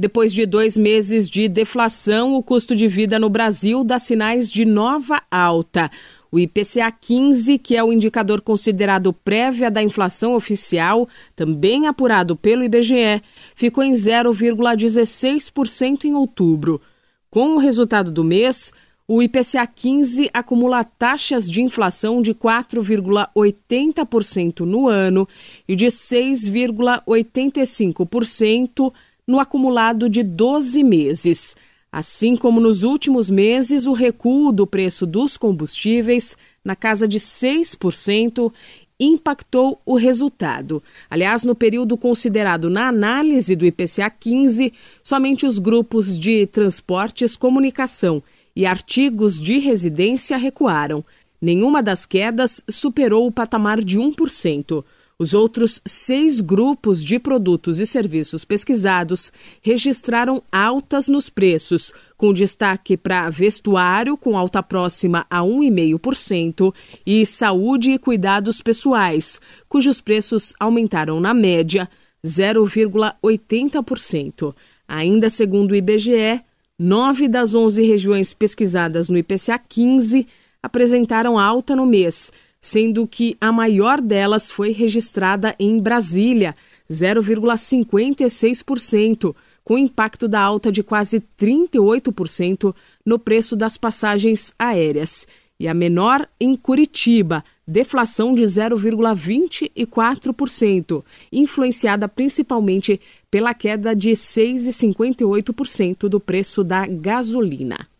Depois de dois meses de deflação, o custo de vida no Brasil dá sinais de nova alta. O IPCA 15, que é o indicador considerado prévia da inflação oficial, também apurado pelo IBGE, ficou em 0,16% em outubro. Com o resultado do mês, o IPCA 15 acumula taxas de inflação de 4,80% no ano e de 6,85% no acumulado de 12 meses. Assim como nos últimos meses, o recuo do preço dos combustíveis, na casa de 6%, impactou o resultado. Aliás, no período considerado na análise do IPCA 15, somente os grupos de transportes, comunicação e artigos de residência recuaram. Nenhuma das quedas superou o patamar de 1%. Os outros seis grupos de produtos e serviços pesquisados registraram altas nos preços, com destaque para vestuário, com alta próxima a 1,5%, e saúde e cuidados pessoais, cujos preços aumentaram na média 0,80%. Ainda segundo o IBGE, nove das 11 regiões pesquisadas no IPCA 15 apresentaram alta no mês sendo que a maior delas foi registrada em Brasília, 0,56%, com impacto da alta de quase 38% no preço das passagens aéreas. E a menor em Curitiba, deflação de 0,24%, influenciada principalmente pela queda de 6,58% do preço da gasolina.